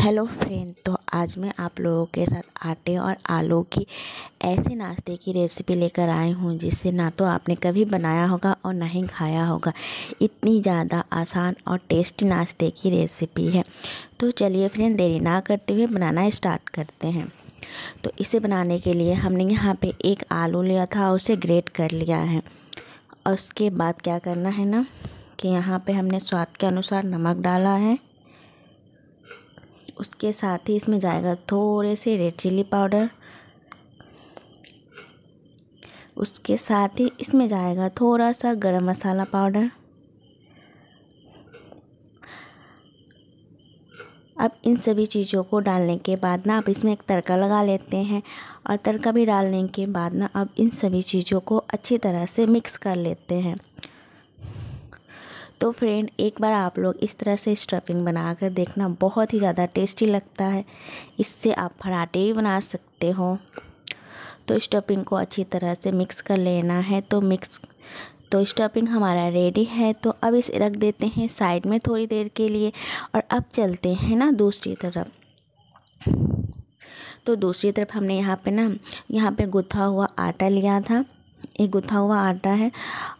hello friend तो आज मैं आप लोगों के साथ आटे और आलू की ऐसे नाश्ते की रेसिपी लेकर आई हूँ जिसे ना तो आपने कभी बनाया होगा और ना ही खाया होगा इतनी ज़्यादा आसान और टेस्टी नाश्ते की रेसिपी है तो चलिए फ्रेंड देरी ना करते हुए बनाना स्टार्ट करते हैं तो इसे बनाने के लिए हमने यहाँ पर एक आलू लिया था और उसे ग्रेट कर लिया है और उसके बाद क्या करना है ना कि यहाँ पर हमने स्वाद के अनुसार नमक डाला है उसके साथ ही इसमें जाएगा थोड़े से रेड चिल्ली पाउडर उसके साथ ही इसमें जाएगा थोड़ा सा गरम मसाला पाउडर अब इन सभी चीज़ों को डालने के बाद ना आप इसमें एक तड़का लगा लेते हैं और तड़का भी डालने के बाद ना अब इन सभी चीज़ों को अच्छी तरह से मिक्स कर लेते हैं तो फ्रेंड एक बार आप लोग इस तरह से स्टफिंग बना कर देखना बहुत ही ज़्यादा टेस्टी लगता है इससे आप पराठे भी बना सकते हो तो स्टफिंग को अच्छी तरह से मिक्स कर लेना है तो मिक्स तो स्टफिंग हमारा रेडी है तो अब इसे रख देते हैं साइड में थोड़ी देर के लिए और अब चलते हैं ना दूसरी तरफ तो दूसरी तरफ हमने यहाँ पे ना यहाँ पे गुथा हुआ आटा लिया था ये गुथा हुआ आटा है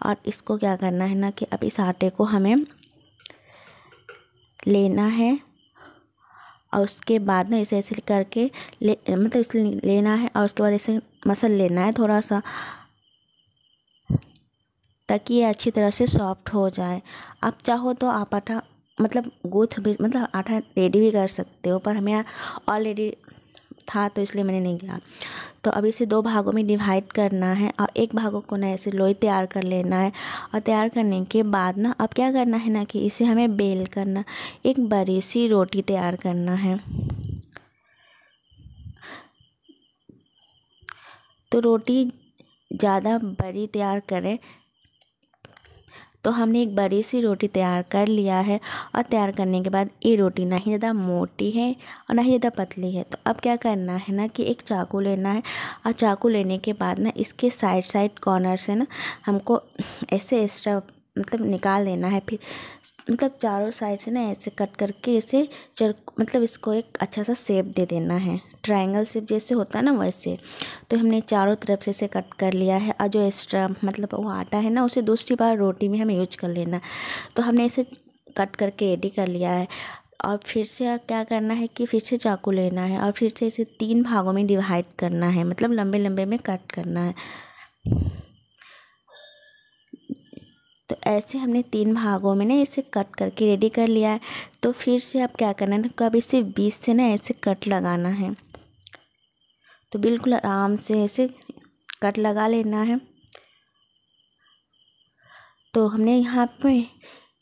और इसको क्या करना है ना कि अब इस आटे को हमें लेना है और उसके बाद ना इसे ऐसे करके ले मतलब इसे लेना है और उसके बाद इसे मसल लेना है थोड़ा सा ताकि ये अच्छी तरह से सॉफ्ट हो जाए आप चाहो तो आप आटा मतलब गूथ भी मतलब आटा रेडी भी कर सकते हो पर हमें ऑलरेडी था तो इसलिए मैंने नहीं किया तो अब इसे दो भागों में डिवाइड करना है और एक भागों को ना ऐसे लोई तैयार कर लेना है और तैयार करने के बाद ना अब क्या करना है ना कि इसे हमें बेल करना एक बड़ी सी रोटी तैयार करना है तो रोटी ज़्यादा बड़ी तैयार करें तो हमने एक बड़ी सी रोटी तैयार कर लिया है और तैयार करने के बाद ये रोटी ना ही ज़्यादा मोटी है और ना ही ज़्यादा पतली है तो अब क्या करना है ना कि एक चाकू लेना है और चाकू लेने के बाद ना इसके साइड साइड कॉर्नर से ना हमको ऐसे एक्स्ट्रा मतलब निकाल देना है फिर मतलब चारों साइड से ना ऐसे कट करके इसे चर मतलब इसको एक अच्छा सा सेप दे देना है ट्रायंगल सेप जैसे होता है ना वैसे तो हमने चारों तरफ से इसे कट कर लिया है और जो एक्स्ट्रा मतलब वो आटा है ना उसे दूसरी बार रोटी में हमें यूज कर लेना तो हमने इसे कट करके रेडी कर लिया है और फिर से क्या करना है कि फिर से चाकू लेना है और फिर से इसे तीन भागों में डिवाइड करना है मतलब लंबे लंबे में कट करना है तो ऐसे हमने तीन भागों में ना इसे कट करके रेडी कर लिया है तो फिर से आप क्या करना है अब इसे बीच से ना ऐसे कट लगाना है तो बिल्कुल आराम से ऐसे कट लगा लेना है तो हमने यहाँ पर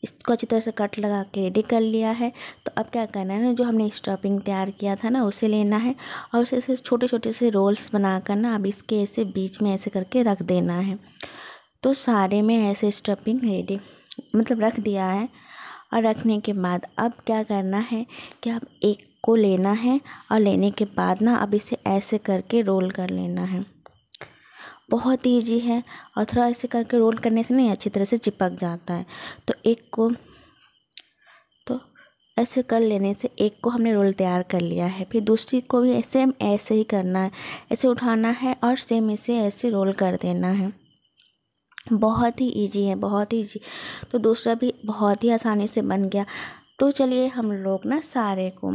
इसको अच्छी तरह से कट लगा के रेडी कर लिया है तो अब क्या करना है ना जो हमने स्टफिंग तैयार किया था ना उसे लेना है और उसे ऐसे छोटे छोटे से रोल्स बनाकर ना अब इसके ऐसे बीच में ऐसे करके रख देना है तो सारे में ऐसे स्टफिंग रेडी मतलब रख दिया है और रखने के बाद अब क्या करना है कि आप एक को लेना है और लेने के बाद ना अब इसे ऐसे करके रोल कर लेना है बहुत ईजी है और थोड़ा ऐसे करके रोल करने से नहीं अच्छी तरह से चिपक जाता है तो एक को तो ऐसे कर लेने से एक को हमने रोल तैयार कर लिया है फिर दूसरी को भी सेम ऐसे ही करना है ऐसे उठाना है और सेम इसे ऐसे रोल कर देना है बहुत ही ईजी है बहुत ही ईजी तो दूसरा भी बहुत ही आसानी से बन गया तो चलिए हम लोग ना सारे को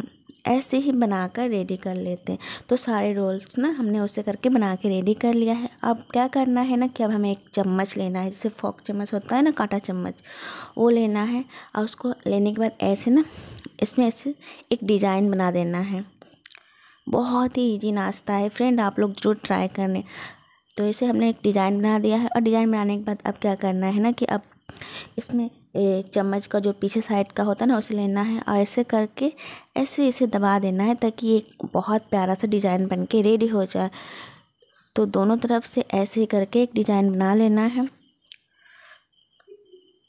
ऐसे ही बनाकर रेडी कर लेते हैं तो सारे रोल्स ना हमने उसे करके बना के रेडी कर लिया है अब क्या करना है ना कि अब हमें एक चम्मच लेना है जैसे फॉक चम्मच होता है ना कांटा चम्मच वो लेना है और उसको लेने के बाद ऐसे ना इसमें ऐसे एक डिज़ाइन बना देना है बहुत ही ईजी नाश्ता है फ्रेंड आप लोग जरूर ट्राई करने तो इसे हमने एक डिज़ाइन बना दिया है और डिज़ाइन बनाने के बाद अब क्या करना है ना कि अब इसमें एक चम्मच का जो पीछे साइड का होता है ना उसे लेना है और ऐसे करके ऐसे इसे दबा देना है ताकि एक बहुत प्यारा सा डिज़ाइन बन के रेडी हो जाए तो दोनों तरफ से ऐसे करके एक डिज़ाइन बना लेना है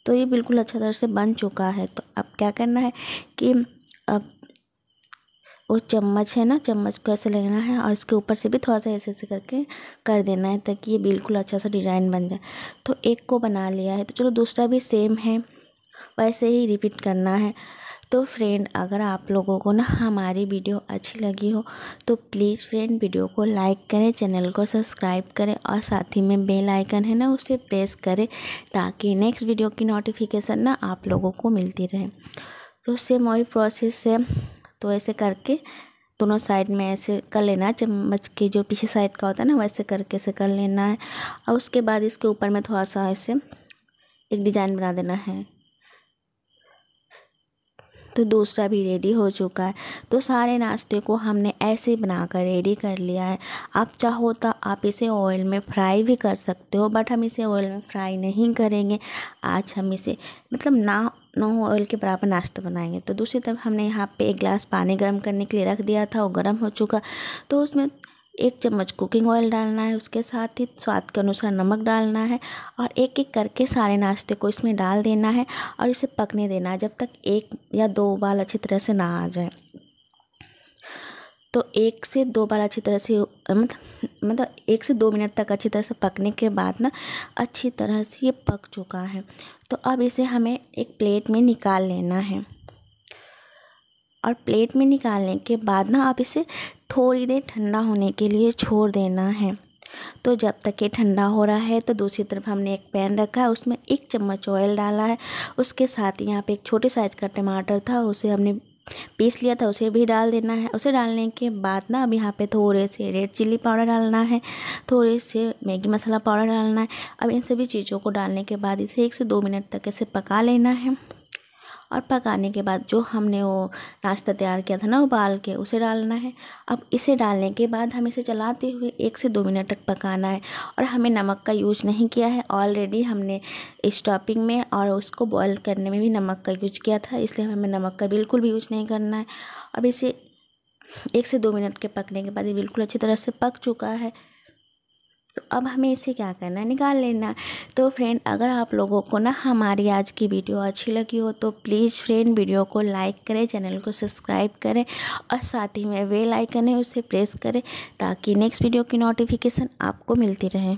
तो ये बिल्कुल अच्छा तरह से बन चुका है तो अब क्या करना है कि अब वो चम्मच है ना चम्मच को ऐसे लेना है और इसके ऊपर से भी थोड़ा सा ऐसे ऐसे करके कर देना है ताकि ये बिल्कुल अच्छा सा डिज़ाइन बन जाए तो एक को बना लिया है तो चलो दूसरा भी सेम है वैसे ही रिपीट करना है तो फ्रेंड अगर आप लोगों को ना हमारी वीडियो अच्छी लगी हो तो प्लीज़ फ्रेंड वीडियो को लाइक करें चैनल को सब्सक्राइब करें और साथ ही में बेल आइकन है ना उसे प्रेस करें ताकि नेक्स्ट वीडियो की नोटिफिकेशन ना आप लोगों को मिलती रहे तो सेम वही प्रोसेस है तो ऐसे करके दोनों साइड में ऐसे कर लेना है चम्मच के जो पीछे साइड का होता है ना वैसे करके ऐसे कर लेना है और उसके बाद इसके ऊपर में थोड़ा सा ऐसे एक डिज़ाइन बना देना है तो दूसरा भी रेडी हो चुका है तो सारे नाश्ते को हमने ऐसे बना कर रेडी कर लिया है आप चाहो तो आप इसे ऑयल में फ्राई भी कर सकते हो बट हम इसे ऑयल में फ्राई नहीं करेंगे आज हम इसे मतलब ना नो ऑयल के बराबर नाश्ता बनाएंगे तो दूसरी तरफ हमने यहाँ पे एक गिलास पानी गर्म करने के लिए रख दिया था वो गर्म हो चुका तो उसमें एक चम्मच कुकिंग ऑयल डालना है उसके साथ ही स्वाद के अनुसार नमक डालना है और एक एक करके सारे नाश्ते को इसमें डाल देना है और इसे पकने देना है जब तक एक या दो बाल अच्छी तरह से ना आ जाए तो एक से दो बार अच्छी तरह से मतलब मतलब एक से दो मिनट तक अच्छी तरह से पकने के बाद ना अच्छी तरह से ये पक चुका है तो अब इसे हमें एक प्लेट में निकाल लेना है और प्लेट में निकालने के बाद ना आप इसे थोड़ी देर ठंडा होने के लिए छोड़ देना है तो जब तक ये ठंडा हो रहा है तो दूसरी तरफ हमने एक पैन रखा है उसमें एक चम्मच ऑयल डाला है उसके साथ यहाँ पे एक छोटे साइज का टमाटर था उसे हमने पीस लिया था उसे भी डाल देना है उसे डालने के बाद ना अब यहाँ पे थोड़े से रेड चिल्ली पाउडर डालना है थोड़े से मैगी मसाला पाउडर डालना है अब इन सभी चीज़ों को डालने के बाद इसे एक से दो मिनट तक इसे पका लेना है और पकाने के बाद जो हमने वो नाश्ता तैयार किया था ना उबाल के उसे डालना है अब इसे डालने के बाद हम इसे चलाते हुए एक से दो मिनट तक पकाना है और हमें नमक का यूज नहीं किया है ऑलरेडी हमने स्टॉपिंग में और उसको बॉयल करने में भी नमक का यूज किया था इसलिए हमें नमक का बिल्कुल भी यूज नहीं करना है अब इसे एक से दो मिनट के पकने के बाद ये बिल्कुल अच्छी तरह से पक चुका है तो अब हमें इसे क्या करना है निकाल लेना तो फ्रेंड अगर आप लोगों को ना हमारी आज की वीडियो अच्छी लगी हो तो प्लीज़ फ्रेंड वीडियो को लाइक करें चैनल को सब्सक्राइब करें और साथ ही में बेल आइकन है उसे प्रेस करें ताकि नेक्स्ट वीडियो की नोटिफिकेशन आपको मिलती रहे